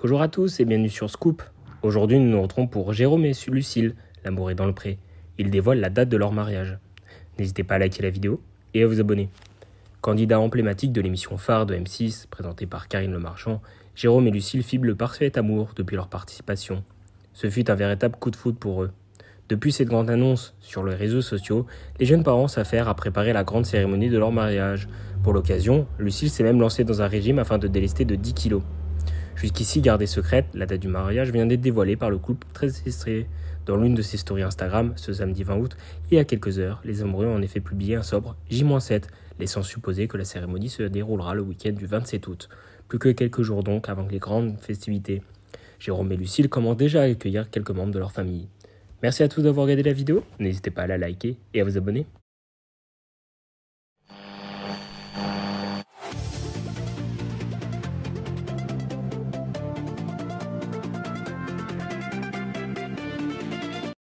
Bonjour à tous et bienvenue sur Scoop. Aujourd'hui, nous nous retrouvons pour Jérôme et Lucille, l'amour est dans le pré. Ils dévoilent la date de leur mariage. N'hésitez pas à liker la vidéo et à vous abonner. Candidat emblématique de l'émission phare de M6, présentée par Karine Marchand, Jérôme et Lucille fiblent le parfait amour depuis leur participation. Ce fut un véritable coup de foudre pour eux. Depuis cette grande annonce sur les réseaux sociaux, les jeunes parents s'affairent à préparer la grande cérémonie de leur mariage. Pour l'occasion, Lucille s'est même lancée dans un régime afin de délester de 10 kilos. Jusqu'ici gardée secrète, la date du mariage vient d'être dévoilée par le couple très estré dans l'une de ses stories Instagram ce samedi 20 août, et à quelques heures, les amoureux ont en effet publié un sobre J-7, laissant supposer que la cérémonie se déroulera le week-end du 27 août, plus que quelques jours donc avant les grandes festivités. Jérôme et Lucille commencent déjà à accueillir quelques membres de leur famille. Merci à tous d'avoir regardé la vidéo, n'hésitez pas à la liker et à vous abonner.